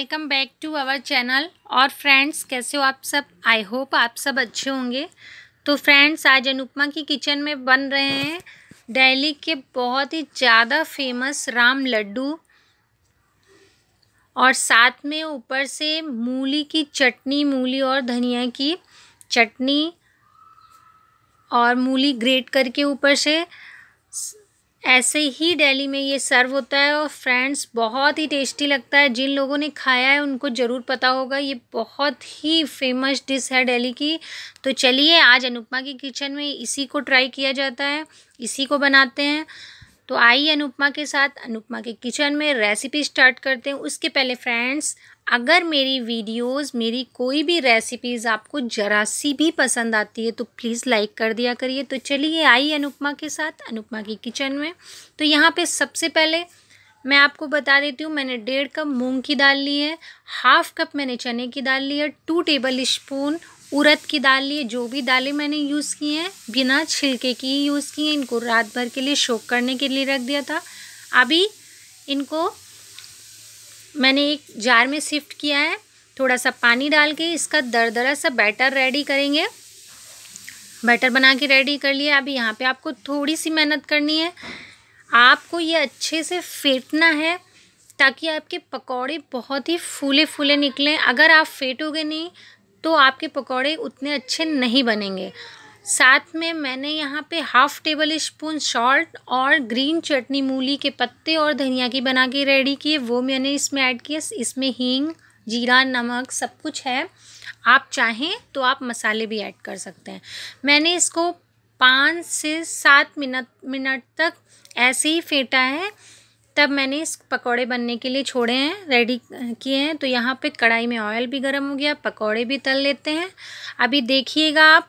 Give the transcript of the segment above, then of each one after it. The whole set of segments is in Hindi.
welcome back to our channel और फ्रेंड्स कैसे हो आप सब आई होप आप सब अच्छे होंगे तो फ्रेंड्स आज अनुपमा की किचन में बन रहे हैं दिल्ली के बहुत ही ज़्यादा फेमस राम लड्डू और साथ में ऊपर से मूली की चटनी मूली और धनिया की चटनी और मूली ग्रेट करके ऊपर से ऐसे ही दिल्ली में ये सर्व होता है और फ्रेंड्स बहुत ही टेस्टी लगता है जिन लोगों ने खाया है उनको ज़रूर पता होगा ये बहुत ही फेमस डिश है दिल्ली की तो चलिए आज अनुपमा की किचन में इसी को ट्राई किया जाता है इसी को बनाते हैं तो आइए अनुपमा के साथ अनुपमा के किचन में रेसिपी स्टार्ट करते हैं उसके पहले फ्रेंड्स अगर मेरी वीडियोस मेरी कोई भी रेसिपीज़ आपको ज़रा सी भी पसंद आती है तो प्लीज़ लाइक कर दिया करिए तो चलिए आई अनुपमा के साथ अनुपमा की किचन में तो यहाँ पे सबसे पहले मैं आपको बता देती हूँ मैंने डेढ़ कप मूंग की दाल ली है हाफ़ कप मैंने चने की दाल ली है टू टेबल स्पून उड़द की दाल ली है जो भी दालें मैंने यूज़ की हैं बिना छिलके की ही यूज़ की हैं इनको रात भर के लिए शोक करने के लिए रख दिया था अभी इनको मैंने एक जार में शिफ्ट किया है थोड़ा सा पानी डाल के इसका दरदरा सा बैटर रेडी करेंगे बैटर बना के रेडी कर लिया अभी यहाँ पे आपको थोड़ी सी मेहनत करनी है आपको ये अच्छे से फेंटना है ताकि आपके पकौड़े बहुत ही फूले फूले निकलें अगर आप फेंटोगे नहीं तो आपके पकौड़े उतने अच्छे नहीं बनेंगे साथ में मैंने यहाँ पे हाफ़ टेबल स्पून सॉल्ट और ग्रीन चटनी मूली के पत्ते और धनिया की बना के रेडी किए वो मैंने इसमें ऐड किया इसमें हींग जीरा नमक सब कुछ है आप चाहें तो आप मसाले भी ऐड कर सकते हैं मैंने इसको पाँच से सात मिनट मिनट तक ऐसे ही फेंटा है तब मैंने इस पकोड़े बनने के लिए छोड़े हैं रेडी किए हैं तो यहाँ पे कढ़ाई में ऑयल भी गर्म हो गया पकोड़े भी तल लेते हैं अभी देखिएगा आप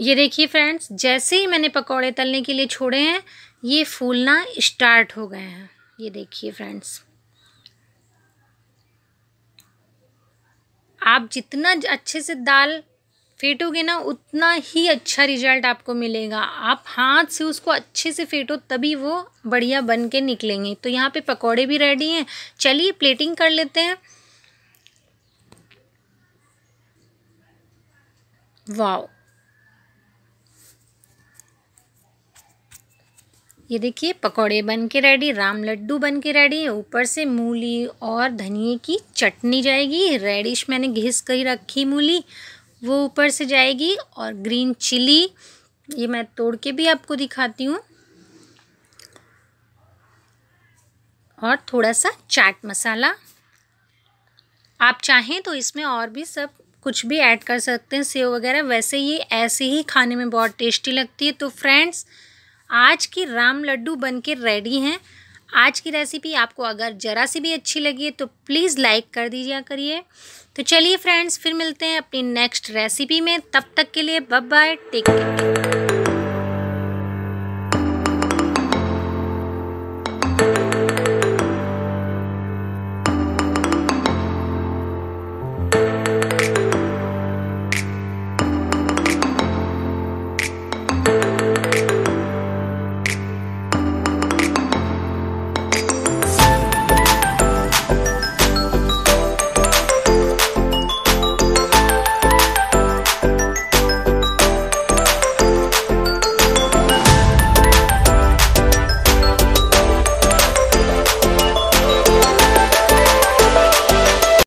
ये देखिए फ्रेंड्स जैसे ही मैंने पकौड़े तलने के लिए छोड़े हैं ये फूलना स्टार्ट हो गए हैं ये देखिए फ्रेंड्स आप जितना अच्छे से दाल फेंटोगे ना उतना ही अच्छा रिजल्ट आपको मिलेगा आप हाथ से उसको अच्छे से फेटो तभी वो बढ़िया बन के निकलेंगे तो यहाँ पे पकौड़े भी रेडी हैं चलिए प्लेटिंग कर लेते हैं वाह ये देखिए पकोड़े बन के रेडी राम लड्डू बन के रेडी ऊपर से मूली और धनिए की चटनी जाएगी रेडिश मैंने घिस कर रखी मूली वो ऊपर से जाएगी और ग्रीन चिली ये मैं तोड़ के भी आपको दिखाती हूँ और थोड़ा सा चाट मसाला आप चाहें तो इसमें और भी सब कुछ भी ऐड कर सकते हैं सेव वगैरह वैसे ये ऐसे ही खाने में बहुत टेस्टी लगती है तो फ्रेंड्स आज की राम लड्डू बन के रेडी हैं आज की रेसिपी आपको अगर ज़रा सी भी अच्छी लगी है तो प्लीज़ लाइक कर दीजिए करिए तो चलिए फ्रेंड्स फिर मिलते हैं अपनी नेक्स्ट रेसिपी में तब तक के लिए बब बाय टेक केयर